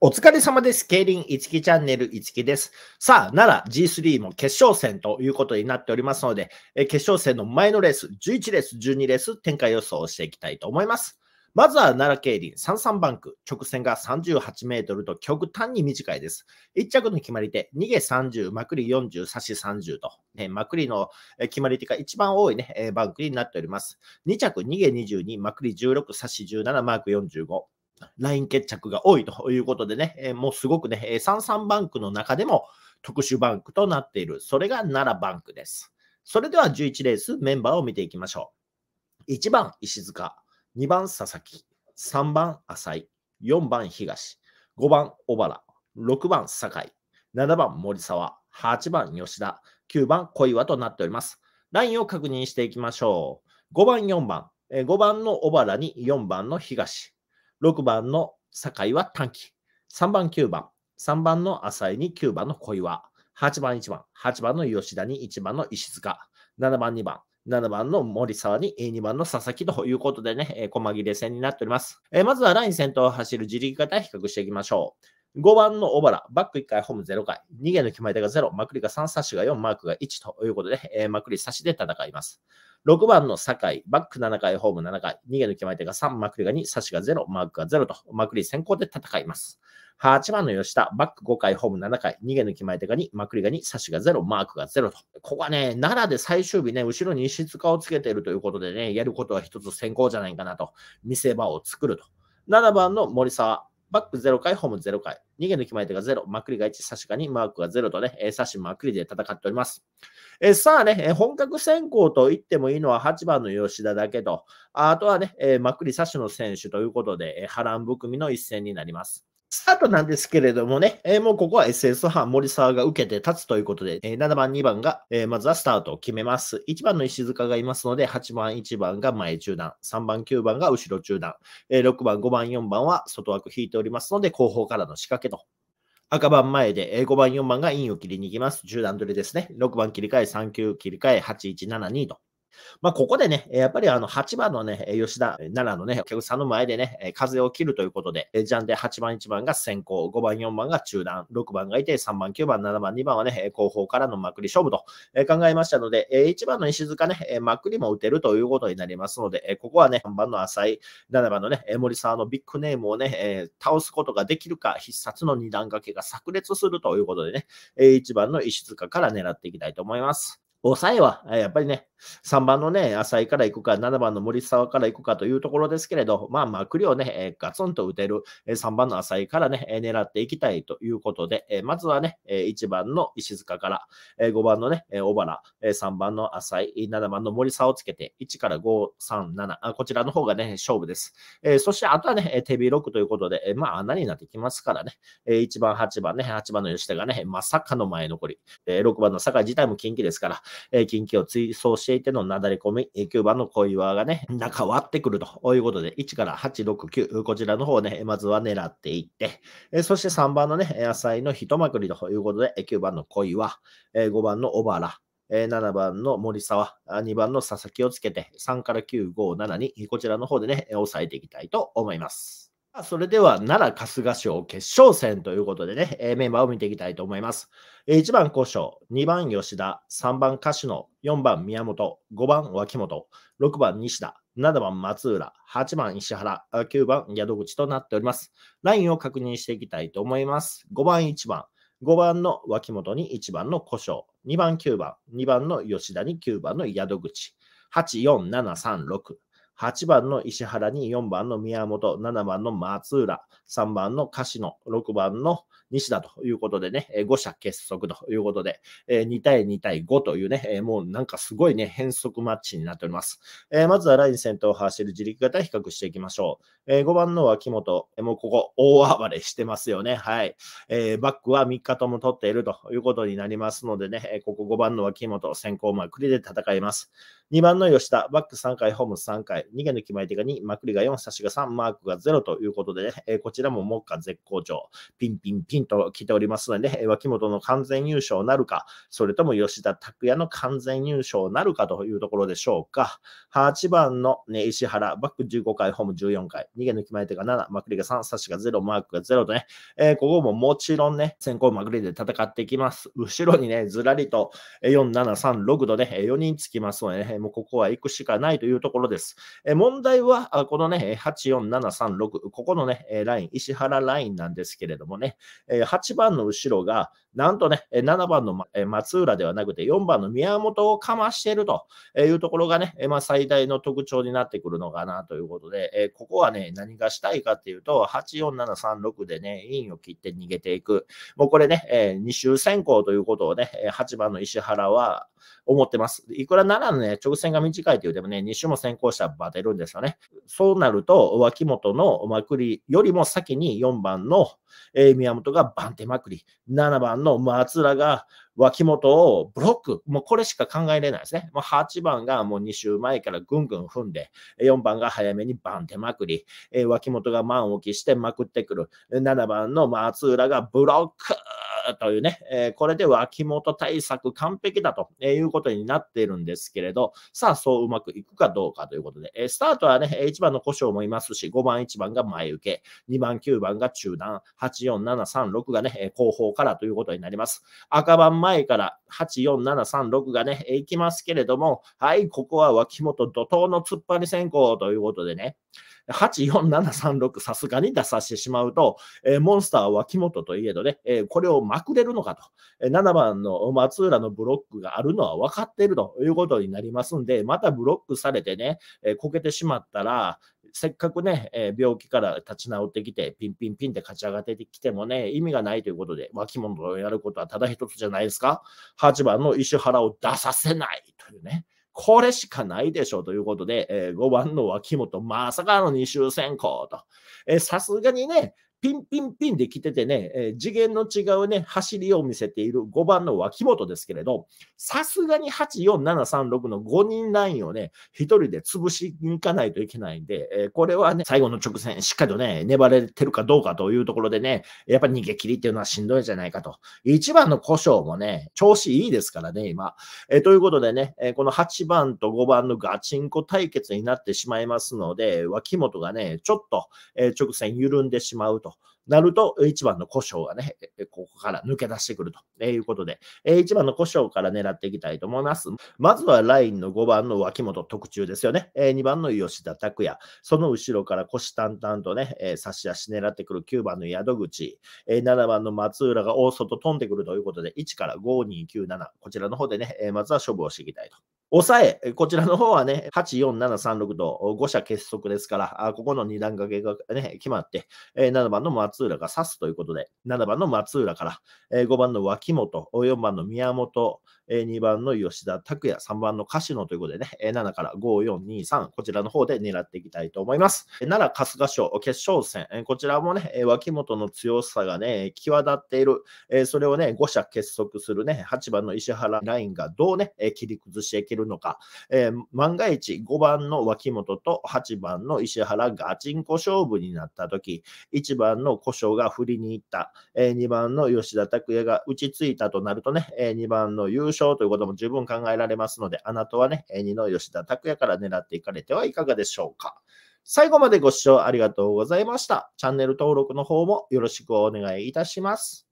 お疲れ様です。競輪い一木チャンネル一木です。さあ、奈良 G3 も決勝戦ということになっておりますので、え決勝戦の前のレース、11レース、12レース、展開予想をしていきたいと思います。まずは奈良競輪33バンク、直線が38メートルと極端に短いです。1着の決まり手、逃げ30、まくり40、差し30と、ね、まくりの決まり手が一番多いね、バンクになっております。2着、逃げ22、まくり16、差し17、マーク45。ライン決着が多いということでね、えもうすごくね、33バンクの中でも特殊バンクとなっている。それが奈良バンクです。それでは11レースメンバーを見ていきましょう。1番石塚、2番佐々木、3番浅井、4番東、5番小原、6番酒井、7番森沢、8番吉田、9番小岩となっております。ラインを確認していきましょう。5番、4番、5番の小原に4番の東、6番の酒井は短期。3番9番。3番の浅井に9番の小岩。8番1番。8番の吉田に1番の石塚。7番2番。7番の森沢に2番の佐々木ということでね、えー、細切れ戦になっております。えー、まずはライン先頭を走る自力型比較していきましょう。5番の小原、バック1回、ホーム0回、逃げの決まり手が0、まくりが3、サッシが4、マークが1ということで、えー、マ差しで戦います。6番の酒井、バック7回、ホーム7回、逃げの決まり手が3、まくりが2、サッシが0、マークが0と、まくり先行で戦います。8番の吉田、バック5回、ホーム7回、逃げの決まり手が2、まくりが2、差しが0、マークが0と。ここはね、奈良で最終日ね、後ろに石塚をつけているということでね、やることは一つ先行じゃないかなと、見せ場を作ると。7番の森沢、バック0回、ホーム0回。逃げの決まり手が0、まくりが1、差しが2、マークが0とね、差しまくりで戦っております。えさあね、本格選考と言ってもいいのは8番の吉田だけと、あとはね、まくり差しの選手ということで、波乱含みの一戦になります。スタートなんですけれどもね、えー、もうここは SS 派森沢が受けて立つということで、えー、7番、2番が、えー、まずはスタートを決めます。1番の石塚がいますので、8番、1番が前中段、3番、9番が後ろ中段、えー、6番、5番、4番は外枠引いておりますので、後方からの仕掛けと赤番前で、5番、4番がインを切りに行きます。中段取りですね。6番切り替え、3球切り替え、8、1、7、2と。まあ、ここでね、やっぱりあの、8番のね、吉田、奈良のね、お客さんの前でね、風を切るということで、ジャンで8番、1番が先行、5番、4番が中段、6番がいて、3番、9番、7番、2番はね、後方からのまくり勝負と考えましたので、1番の石塚ね、まくりも打てるということになりますので、ここはね、3番の浅井、7番のね、森沢のビッグネームをね、倒すことができるか、必殺の2段掛けが炸裂するということでね、1番の石塚から狙っていきたいと思います。抑えは、やっぱりね、3番のね、浅井から行くか、7番の森沢から行くかというところですけれど、まあまあ、栗をね、ガツンと打てる3番の浅井からね、狙っていきたいということで、まずはね、1番の石塚から、5番のね、小原、3番の浅井、7番の森沢をつけて、1から5、3、7、こちらの方がね、勝負です。そして、あとはね、手広くということで、まあ、穴になってきますからね、1番、8番ね、8番の吉田がね、まさかの前残り、6番の坂自体も近畿ですから、えー、近畿を追走していてのなだれ込み、9番の小岩がね、中割ってくるということで、1から8、6、9、こちらの方ね、まずは狙っていって、えそして3番のね、野菜の一まくりということで、9番の小岩、5番の小原、7番の森沢、2番の佐々木をつけて、3から9、5、7に、こちらの方でね、押さえていきたいと思います。それでは奈良春日賞決勝戦ということでね、えー、メンバーを見ていきたいと思います。えー、1番古賞、2番吉田、3番歌手の、4番宮本、5番脇本、6番西田、7番松浦、8番石原、9番宿口となっております。ラインを確認していきたいと思います。5番1番、5番の脇本に1番の古障、2番9番、2番の吉田に9番の宿口、8、4、7、3、6。8番の石原に4番の宮本、7番の松浦、3番の柏野、6番の西田ということでね、5者結束ということで、2対2対5というね、もうなんかすごいね、変則マッチになっております。まずはライン先頭を走る自力型比較していきましょう。5番の脇本、もうここ大暴れしてますよね。はい。バックは3日とも取っているということになりますのでね、ここ5番の脇本、先行まくりで戦います。2番の吉田、バック3回、ホーム3回、逃げ抜き前手が2、まくりが4、差しが3、マークが0ということで、ね、えこちらも目下絶好調、ピンピンピンと来ておりますので、ね、脇本の完全優勝なるか、それとも吉田拓也の完全優勝なるかというところでしょうか。8番の、ね、石原、バック15回、ホーム14回、逃げ抜き前手が7、まくりが3、差しが0、マークが0とね、えー、ここももちろんね、先行まくりで戦っていきます。後ろにね、ずらりと4、7、3、6とね、4人つきますので、ね、もうここは行くしかないというところです。え問題は、このね、84736、ここのね、ライン、石原ラインなんですけれどもね、8番の後ろがなんとね、7番の松浦ではなくて、4番の宮本をかましているというところがね、まあ、最大の特徴になってくるのかなということで、えここはね、何がしたいかっていうと、84736でね、インを切って逃げていく。もうこれね、え2周先行ということをね、8番の石原は思ってます。いくらならね、直線が短いというでもね、2周も先行したらバテるんですよね。そうなると、脇本のまくりよりも先に4番の、え宮本が番手まくり、7番のの松田が脇本をブロック、もうこれしか考えれないですね。もう8番がもう2周前からぐんぐん踏んで、4番が早めにバン手まくり、脇本が満を期してまくってくる、7番の松浦がブロックというね、えー、これで脇元対策完璧だということになっているんですけれど、さあ、そううまくいくかどうかということで、えスタートはね、1番の故障もいますし、5番、1番が前受け、2番、9番が中段、8、4、7、3、6がね、後方からということになります。赤番前から8、4、7、3、6がね、行きますけれども、はい、ここは脇元怒涛の突っ張り先行ということでね、84736さすがに出させてしまうと、えモンスターは木本といえどね、えこれをまくれるのかと、7番の松浦のブロックがあるのは分かっているということになりますんで、またブロックされてね、えこけてしまったら、せっかくね、え病気から立ち直ってきて、ピンピンピンって勝ち上がってきてもね、意味がないということで、脇本をやることはただ一つじゃないですか。8番の石原を出させないというね。これしかないでしょうということで、えー、5番の脇本、まさかの2周選考と。さすがにね、ピンピンピンで来ててね、えー、次元の違うね、走りを見せている5番の脇本ですけれど、さすがに84736の5人ラインをね、1人で潰しに行かないといけないんで、えー、これはね、最後の直線、しっかりとね、粘れてるかどうかというところでね、やっぱり逃げ切りっていうのはしんどいじゃないかと。1番の故障もね、調子いいですからね、今。えー、ということでね、えこの8番と5番のガチンコ対決になってしまいますので、脇本がね、ちょっと、え直線緩んでしまうと。となると、1番の故障がね、ここから抜け出してくるということで、1番の故障から狙っていきたいと思います。まずはラインの5番の脇本特注ですよね。2番の吉田拓也。その後ろから腰淡々とね、差し足狙ってくる9番の宿口。7番の松浦が大外飛んでくるということで、1から5297。こちらの方でね、まずは勝負をしていきたいと。抑え、こちらの方はね、8、4、7、3、6と5者結束ですから、ここの2段掛けが、ね、決まって、え7番の松浦が指すということで、7番の松浦から、え5番の脇本、4番の宮本、2番の吉田拓也、3番の柏野ということでね、7から5、4、2、3、こちらの方で狙っていきたいと思います。奈良春日賞決勝戦、こちらもね、脇本の強さがね、際立っている、それをね、5者結束するね、8番の石原ラインがどうね、切り崩していけるのか、万が一5番の脇本と8番の石原ガチンコ勝負になった時、1番の故障が振りに行った、2番の吉田拓也が打ちついたとなるとね、2番の優勝賞ということも十分考えられますので、あなたはね、二の吉田拓也から狙っていかれてはいかがでしょうか。最後までご視聴ありがとうございました。チャンネル登録の方もよろしくお願いいたします。